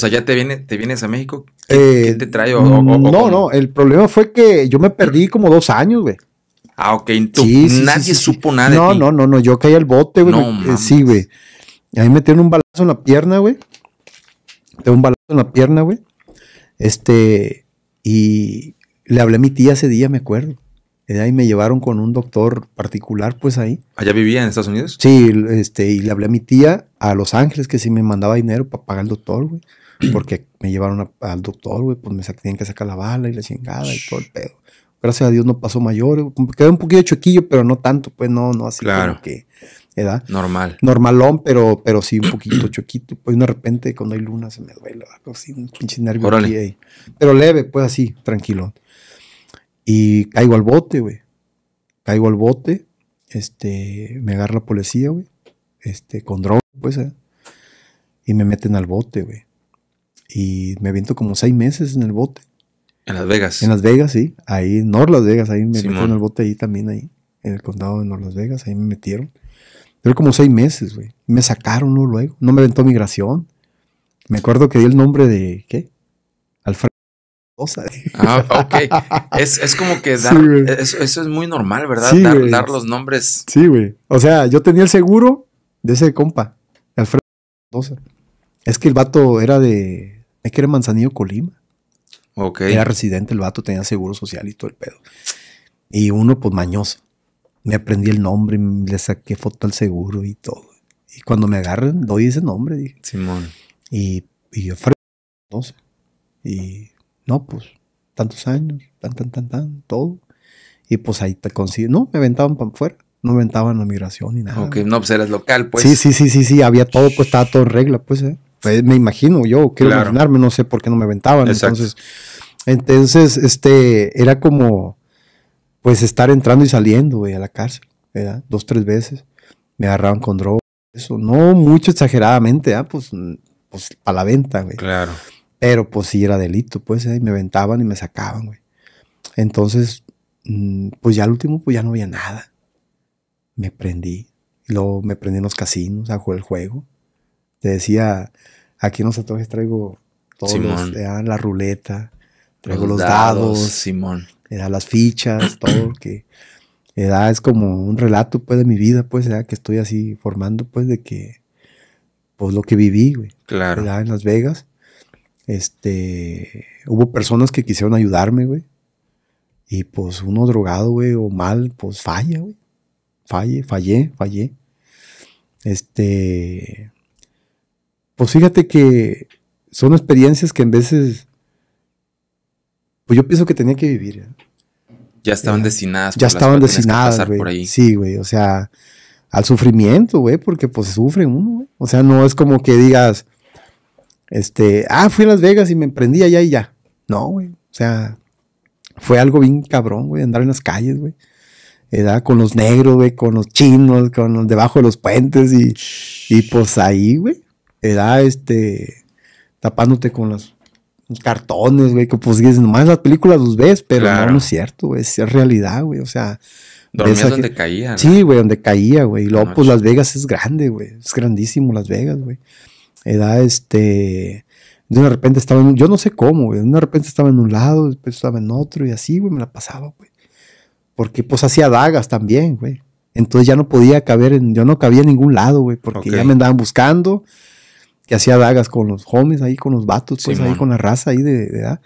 O sea, ya te, viene, te vienes a México. ¿Qué, eh, te trae? O, no, no, el problema fue que yo me perdí como dos años, güey. Ah, ok, tú, nadie supo nada. No, de no, no, no, yo caí al bote, güey. No, eh, sí, güey. Ahí me tienen un balazo en la pierna, güey. Tengo un balazo en la pierna, güey. Este, y le hablé a mi tía ese día, me acuerdo. Eh, ahí me llevaron con un doctor particular, pues ahí. ¿Allá vivía en Estados Unidos? Sí, este, y le hablé a mi tía a Los Ángeles que sí me mandaba dinero para pagar el doctor, güey. porque me llevaron al doctor, güey, pues me tenían que sacar la bala y la chingada y todo el pedo. Gracias a Dios no pasó mayor, quedé un poquito choquillo, pero no tanto, pues no, no así claro. como que edad. Normal. Normalón, pero, pero sí un poquito choquito. Pues de repente cuando hay luna se me duele, así un pinche nervio aquí, Pero leve, pues así, tranquilo. Y caigo al bote, güey. Caigo al bote, este, me agarra la policía, güey. Este, con droga, pues, ¿eh? y me meten al bote, güey y me aviento como seis meses en el bote. En Las Vegas. En Las Vegas, sí. Ahí, en Nor Las Vegas, ahí me metieron en el bote ahí también, ahí, en el condado de Norlas Las Vegas, ahí me metieron. pero como seis meses, güey. Me sacaron luego. No me aventó migración. Me acuerdo que di el nombre de, ¿qué? Alfredo. Ah, ok. Es, como que eso, es muy normal, ¿verdad? Sí, dar, los nombres. Sí, güey. O sea, yo tenía el seguro de ese compa, Alfredo. Es que el vato era de, es que era Manzanillo, Colima. Ok. Era residente el vato, tenía seguro social y todo el pedo. Y uno, pues mañoso. Me aprendí el nombre, le saqué foto al seguro y todo. Y cuando me agarran, doy ese nombre, dije. Simón. Y, y yo, no sé. Y no, pues, tantos años, tan, tan, tan, tan, todo. Y pues ahí te consigues. No, me aventaban para afuera. No me aventaban la migración ni nada. Ok, no, pues eras local, pues. Sí, sí, sí, sí, sí. Había todo, pues estaba todo en regla, pues, ¿eh? Pues, me imagino, yo quiero imaginarme, no sé por qué no me ventaban. Entonces, entonces, este, era como, pues, estar entrando y saliendo, a la cárcel, ¿verdad? Dos, tres veces. Me agarraban con droga, eso. No mucho exageradamente, ¿ah? Pues, pues, a la venta, güey. Claro. Pero, pues, sí era delito, pues, ¿eh? me ventaban y me sacaban, güey. Entonces, mm, pues, ya al último, pues, ya no había nada. Me prendí. luego me prendí en los casinos, a el juego. Te decía, Aquí Los les traigo todos Simón. Ah, la ruleta, traigo los, dados, Simón. las fichas, todo que es como un relato pues de mi vida, pues ya, que estoy así formando pues de que pues lo que viví, güey. Claro. en Las Vegas. Este, hubo personas que quisieron ayudarme, güey. Y pues uno drogado, güey, o mal, pues falla, güey. Falle, fallé, fallé. Este, pues fíjate que son experiencias que en veces, pues yo pienso que tenía que vivir. ¿eh? Ya estaban eh, destinadas. Ya estaban destinadas, pasar por ahí. Sí, güey, o sea, al sufrimiento, güey, porque pues sufre uno, güey. O sea, no es como que digas, este, ah, fui a Las Vegas y me emprendí allá y ya. No, güey, o sea, fue algo bien cabrón, güey, andar en las calles, güey. Con los negros, güey, con los chinos, con los debajo de los puentes y, y pues ahí, güey. Era, este, tapándote con los cartones, güey, que pues nomás las películas los ves, pero no, es cierto, güey, es realidad, güey, o sea. Dormías donde caía, Sí, güey, donde caía, güey, y luego pues Las Vegas es grande, güey, es grandísimo Las Vegas, güey. Era, este, de repente estaba en yo no sé cómo, güey, de repente estaba en un lado, después estaba en otro, y así, güey, me la pasaba, güey. Porque pues hacía dagas también, güey. Entonces ya no podía caber en, yo no cabía en ningún lado, güey, porque ya me andaban buscando que hacía dagas con los homies ahí, con los vatos, pues ahí con la raza ahí de, ah,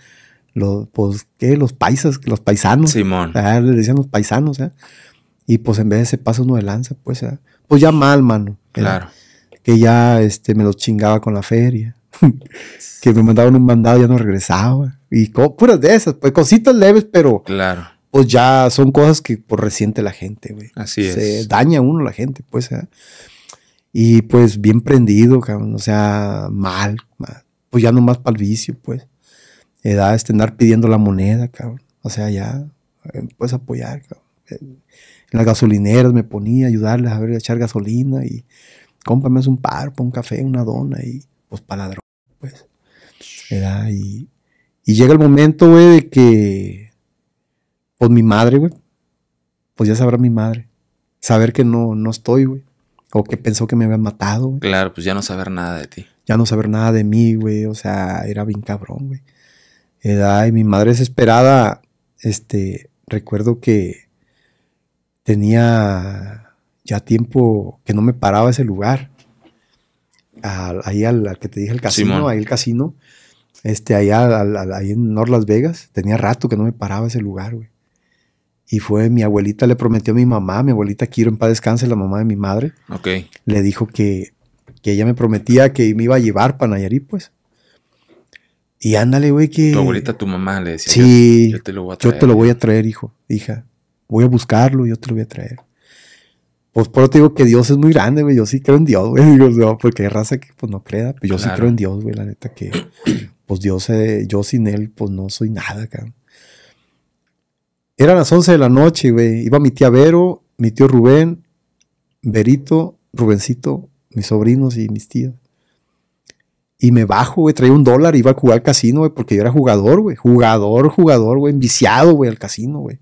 los, pues, ¿qué? Los paisas, los paisanos. Simón. Ah, le decían los paisanos, sea ah. Y pues en vez de ese paso uno de lanza, pues, pues ya mal, mano. Claro. Que ya este, me los chingaba con la feria. que me mandaban un mandado y ya no regresaba. Y puras de esas, pues cositas leves, pero. Claro. Pues ya son cosas que por pues, reciente la gente, güey. Así Se es. Se daña uno la gente, pues, ¿verdad? Y pues bien prendido, cabrón, o sea, mal, pues ya nomás para el vicio, pues. Edad, este, andar pidiendo la moneda, cabrón. O sea, ya, pues, apoyar, cabrón. Eh, en las gasolineras me ponía a ayudarles a ver a echar gasolina y cómprame un par, un café, una dona y pues para pues. y, llega el momento, güey, de que, pues mi madre, güey, pues ya sabrá mi madre. Saber que no, no estoy, güey. O que pensó que me habían matado, güey. Claro, pues ya no saber nada de ti. Ya no saber nada de mí, güey. O sea, era bien cabrón, güey. Ay, mi madre desesperada, este, recuerdo que tenía ya tiempo que no me paraba ese lugar. ahí al, que te dije, el casino, ahí el casino. Este, allá, al, ahí en Nor Las Vegas. Tenía rato que no me paraba ese lugar, güey. Y fue mi abuelita le prometió a mi mamá, mi abuelita quiero en paz descanse, la mamá de mi madre. Ok. Le dijo que, que ella me prometía que me iba a llevar para Nayarit, pues. Y ándale, güey, que. Tu abuelita, tu mamá le decía. yo, te lo voy a traer. Yo te lo voy a traer, hijo, hija. Voy a buscarlo, yo te lo voy a traer. Pues por eso te digo que Dios es muy grande, güey. Yo sí creo en Dios, güey. Digo, no, porque hay raza que pues no crea. Pero pues, yo sí creo en Dios, güey, la neta que. Pues Dios, eh, yo sin él, pues no soy nada, cabrón. Eran las 11 de la noche, güey. Iba mi tía Vero, mi tío Rubén, Verito, Rubencito, mis sobrinos y mis tías. Y me bajo, güey, traía un dólar, iba a jugar al casino, güey, porque yo era jugador, güey. Jugador, jugador, güey, enviciado, güey, al casino, güey.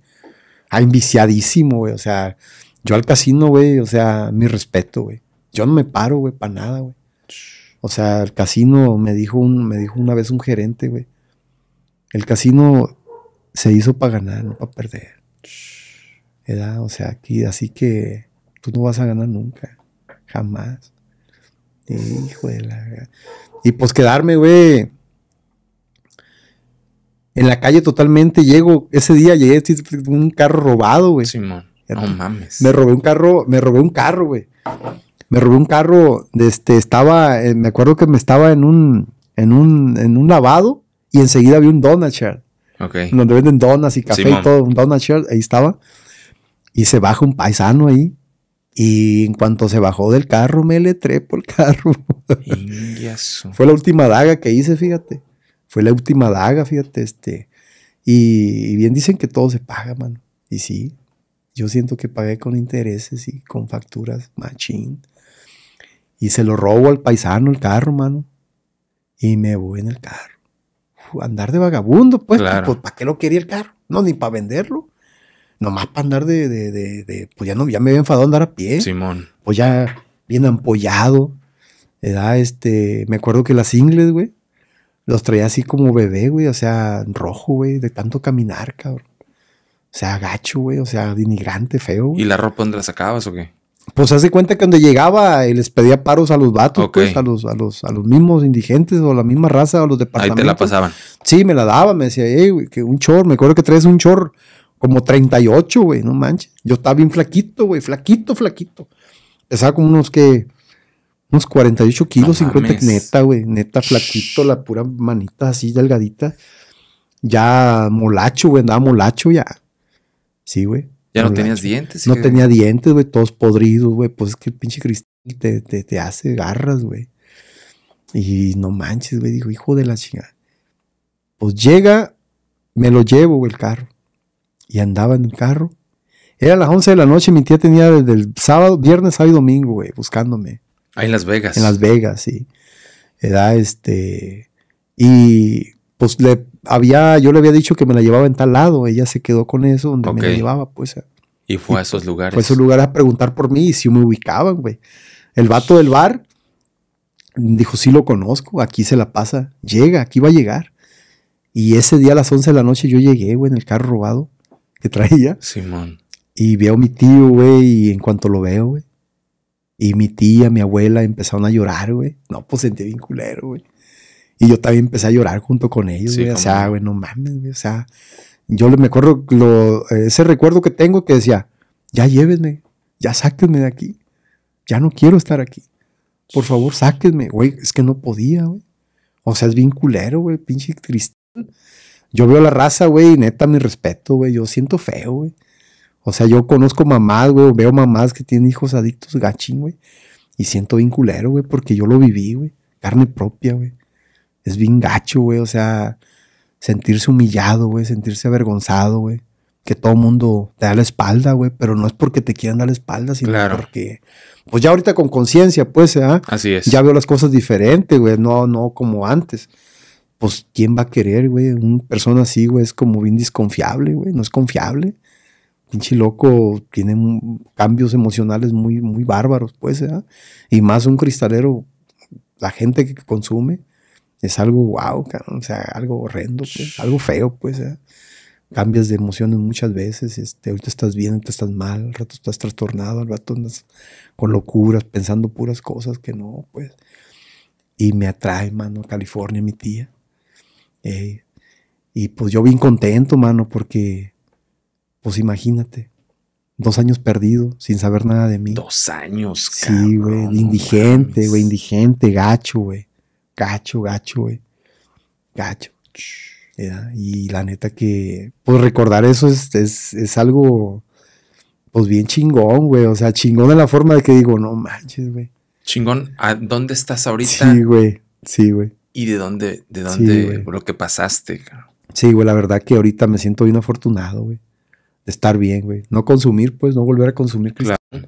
Ah, enviciadísimo, güey. O sea, yo al casino, güey, o sea, mi respeto, güey. Yo no me paro, güey, para nada, güey. O sea, el casino me dijo, un, me dijo una vez un gerente, güey. El casino se hizo para ganar, no para perder. O sea, aquí, así que tú no vas a ganar nunca, jamás. Hijo de la... Y pues quedarme, güey. En la calle totalmente llego. Ese día llegué un carro robado, güey. Simón. no mames. Me robé un carro, me robé un carro, güey. Me robé un carro, este, estaba, eh, me acuerdo que me estaba en un, en un, en lavado y enseguida vi un Donald donde venden donas y café y todo, un donut shirt, ahí estaba. Y se baja un paisano ahí. Y en cuanto se bajó del carro, me le por el carro. Fue la última daga que hice, fíjate. Fue la última daga, fíjate, este. Y, y, bien dicen que todo se paga, mano. Y sí, yo siento que pagué con intereses y con facturas, machín. Y se lo robo al paisano el carro, mano. Y me voy en el carro andar de vagabundo, pues, ¿para pues, qué lo quería el carro? No, ni para venderlo. Nomás para andar de, de, pues ya no, ya me había enfadado andar a pie. Simón. Pues ya bien ampollado. este, me acuerdo que las ingles, güey, los traía así como bebé, güey, o sea, rojo, güey, de tanto caminar, cabrón. O sea, gacho, güey, o sea, denigrante, feo. ¿Y la ropa dónde la sacabas o qué? Pues hace cuenta que cuando llegaba y eh, les pedía paros a los vatos, pues, a los, a los, a los mismos indigentes o la misma raza o los departamentos. te la pasaban. Sí, me la daba, me decía, ey, güey, que un chor, me acuerdo que traes un chor como 38, güey, no manches. Yo estaba bien flaquito, güey, flaquito, flaquito. Estaba como unos que, unos 48 kilos, 50, neta, güey, neta, flaquito, la pura manita así, delgadita. Ya molacho, güey, andaba molacho ya. Sí, güey. Ya no, tenías dientes. No tenía dientes, güey, todos podridos, güey. Pues es que el pinche cristal te, hace garras, güey. Y no manches, güey. Digo, hijo de la chingada. Pues llega, me lo llevo, güey, el carro. Y andaba en el carro. Era las 11 de la noche, mi tía tenía desde el sábado, viernes, sábado y domingo, güey, buscándome. ahí en Las Vegas. En Las Vegas, sí. Era este. Y pues le había, yo le había dicho que me la llevaba en tal lado, ella se quedó con eso donde me llevaba, pues. Eh. Y fue a esos lugares. Fue a esos lugares a preguntar por mí y si me ubicaban, güey. El vato del bar dijo, sí lo conozco, aquí se la pasa, llega, aquí va a llegar. Y ese día a las 11 de la noche yo llegué, güey, en el carro robado que traía. Simón. Y veo a mi tío, güey, y en cuanto lo veo, güey. Y mi tía, mi abuela empezaron a llorar, güey. No, pues sentí bien culero, güey. Y yo también empecé a llorar junto con ellos, O sea, güey, no mames, güey. O sea, yo me acuerdo ese recuerdo que tengo que decía, ya llévenme, ya sáquenme de aquí. Ya no quiero estar aquí. Por favor, sáquenme. Güey, es que no podía, güey. O sea, es bien culero, güey, pinche triste. Yo veo la raza, güey, y neta, mi respeto, güey. Yo siento feo, güey. O sea, yo conozco mamás, güey, veo mamás que tienen hijos adictos, gachín, güey. Y siento bien culero, güey, porque yo lo viví, güey. Carne propia, güey es bien gacho, güey. O sea, sentirse humillado, güey, sentirse avergonzado, güey. Que todo mundo te da la espalda, güey, pero no es porque te quieran dar la espalda, sino porque, pues ya ahorita con conciencia, pues, ¿eh? Así es. Ya veo las cosas diferentes, güey, no, no como antes. Pues, ¿quién va a querer, güey? Una persona así, güey, es como bien desconfiable, güey, no es confiable. Pinche loco tiene cambios emocionales muy, muy bárbaros, pues, ¿eh? Y más un cristalero, la gente que consume, es algo wow, cabrón, o sea, algo horrendo, pues, algo feo, pues. ¿eh? Cambias de emociones muchas veces, este, ahorita estás bien, ahorita estás mal, al rato estás trastornado, al rato andas con locuras, pensando puras cosas que no, pues. Y me atrae, mano, California, mi tía. Eh, y pues yo bien contento, mano, porque, pues imagínate, dos años perdido, sin saber nada de mí. Dos años, Sí, güey, indigente, güey, indigente, gacho, güey gacho, gacho, güey. Gacho. Y la neta que, pues recordar eso es, es, es algo, pues bien chingón, güey. O sea, chingón de la forma de que digo, no manches, güey. Chingón, ¿a dónde estás ahorita? Sí, güey. Sí, güey. ¿Y de dónde, de dónde, por lo que pasaste? Sí, güey, la verdad que ahorita me siento bien afortunado, güey. De estar bien, güey. No consumir, pues, no volver a consumir. Pues, claro.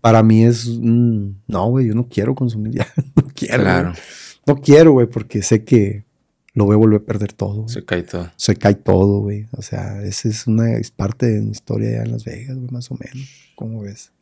Para mí es, mm, no, güey, yo no quiero consumir ya. no quiero. Claro. No quiero, güey, porque sé que lo voy a volver a perder todo. Se cae todo. Se cae todo, güey. O sea, esa es una parte de mi historia ya en Las Vegas, güey, más o menos. ¿Cómo ves?